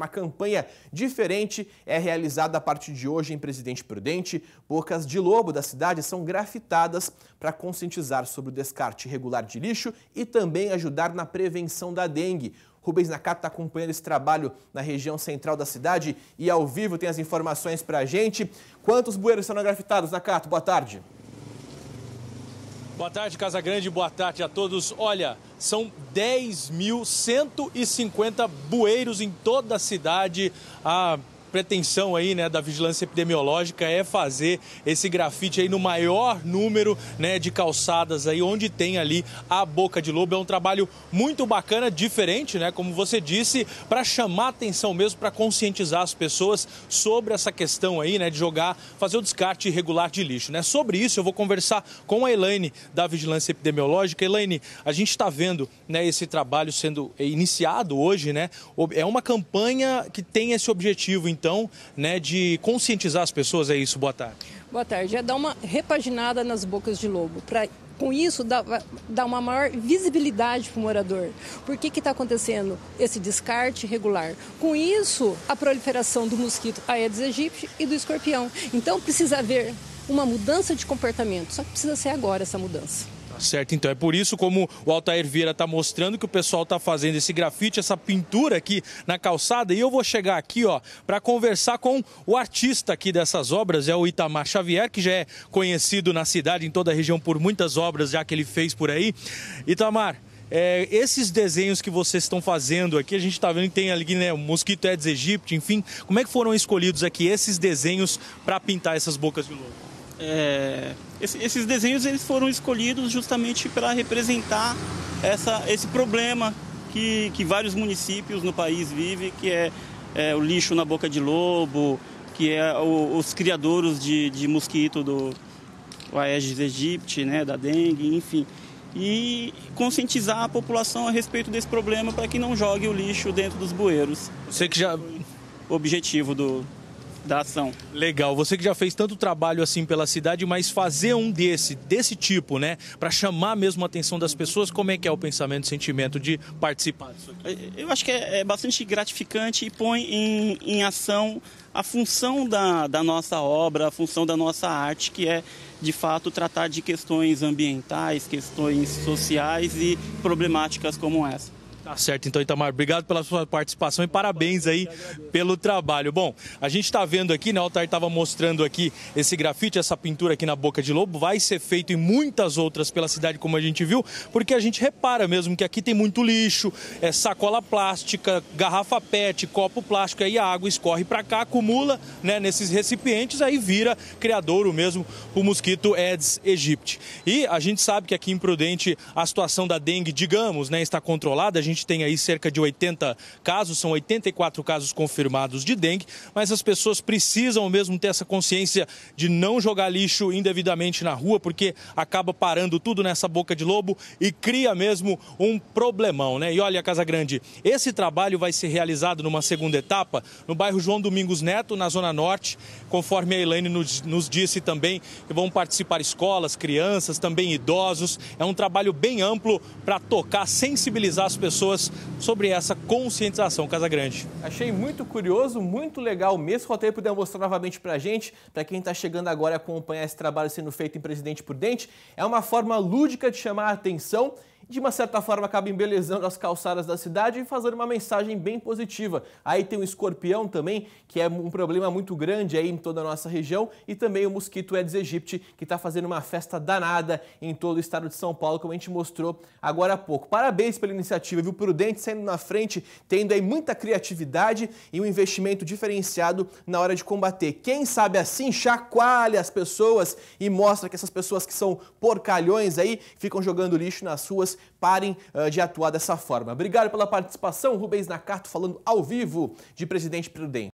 Uma campanha diferente é realizada a partir de hoje em Presidente Prudente. Bocas de lobo da cidade são grafitadas para conscientizar sobre o descarte irregular de lixo e também ajudar na prevenção da dengue. Rubens Nakata está acompanhando esse trabalho na região central da cidade e ao vivo tem as informações para a gente. Quantos bueiros serão grafitados, Nakata? Boa tarde. Boa tarde, Casa Grande. Boa tarde a todos. Olha, são 10.150 bueiros em toda a cidade. A ah, pretensão aí, né, da vigilância epidemiológica é fazer esse grafite aí no maior número, né, de calçadas aí onde tem ali a boca de lobo. É um trabalho muito bacana, diferente, né, como você disse, para chamar atenção mesmo, para conscientizar as pessoas sobre essa questão aí, né, de jogar, fazer o descarte irregular de lixo, né? Sobre isso eu vou conversar com a Elaine da Vigilância Epidemiológica. Elaine, a gente está vendo, né, esse trabalho sendo iniciado hoje, né? É uma campanha que tem esse objetivo, então então, né, de conscientizar as pessoas, é isso. Boa tarde. Boa tarde. É dar uma repaginada nas bocas de lobo, para com isso dá, dá, uma maior visibilidade para o morador. Por que está acontecendo esse descarte regular? Com isso, a proliferação do mosquito Aedes aegypti e do escorpião. Então precisa haver uma mudança de comportamento, só que precisa ser agora essa mudança. Certo, então é por isso como o Altair Vieira está mostrando que o pessoal está fazendo esse grafite, essa pintura aqui na calçada. E eu vou chegar aqui, ó, para conversar com o artista aqui dessas obras, é o Itamar Xavier, que já é conhecido na cidade, em toda a região, por muitas obras já que ele fez por aí. Itamar, é, esses desenhos que vocês estão fazendo aqui, a gente está vendo que tem ali, né, mosquito Aedes aegypti, enfim, como é que foram escolhidos aqui esses desenhos para pintar essas bocas de lobo? É, esses desenhos eles foram escolhidos justamente para representar essa, esse problema que, que vários municípios no país vivem, que é, é o lixo na boca de lobo, que é o, os criadores de, de mosquito do Aedes aegypti, né, da dengue, enfim. E conscientizar a população a respeito desse problema para que não jogue o lixo dentro dos bueiros. Você que já... Objetivo do, da ação. Legal. Você que já fez tanto trabalho assim pela cidade, mas fazer um desse, desse tipo, né, para chamar mesmo a atenção das pessoas, como é que é o pensamento, o sentimento de participar disso? Aqui? Eu acho que é, é bastante gratificante e põe em, em ação a função da, da nossa obra, a função da nossa arte, que é de fato tratar de questões ambientais, questões sociais e problemáticas como essa. Tá certo, então, Itamar, obrigado pela sua participação e parabéns aí pelo trabalho. Bom, a gente está vendo aqui, né, o Altar estava mostrando aqui esse grafite, essa pintura aqui na Boca de Lobo, vai ser feito em muitas outras pela cidade, como a gente viu, porque a gente repara mesmo que aqui tem muito lixo, é, sacola plástica, garrafa PET, copo plástico, aí a água escorre para cá, acumula né, nesses recipientes, aí vira criadouro mesmo o mosquito Aedes aegypti. E a gente sabe que aqui em Prudente a situação da dengue, digamos, né, está controlada, a gente gente tem aí cerca de 80 casos, são 84 casos confirmados de dengue, mas as pessoas precisam mesmo ter essa consciência de não jogar lixo indevidamente na rua, porque acaba parando tudo nessa boca de lobo e cria mesmo um problemão, né? E olha, Casa Grande, esse trabalho vai ser realizado numa segunda etapa no bairro João Domingos Neto, na Zona Norte, conforme a Elaine nos, nos disse também, que vão participar escolas, crianças, também idosos. É um trabalho bem amplo para tocar, sensibilizar as pessoas pessoas sobre essa conscientização Casa Grande. Achei muito curioso, muito legal mesmo. O roteiro puder mostrar novamente para a gente, para quem está chegando agora acompanhar esse trabalho sendo feito em Presidente Prudente. É uma forma lúdica de chamar a atenção de uma certa forma acaba embelezando as calçadas da cidade e fazendo uma mensagem bem positiva. Aí tem o escorpião também, que é um problema muito grande aí em toda a nossa região, e também o mosquito Aedes aegypti, que está fazendo uma festa danada em todo o estado de São Paulo, como a gente mostrou agora há pouco. Parabéns pela iniciativa, viu? Prudente saindo na frente, tendo aí muita criatividade e um investimento diferenciado na hora de combater. Quem sabe assim chacoalha as pessoas e mostra que essas pessoas que são porcalhões aí ficam jogando lixo nas ruas parem uh, de atuar dessa forma. Obrigado pela participação, Rubens Nacato falando ao vivo de Presidente Prudente.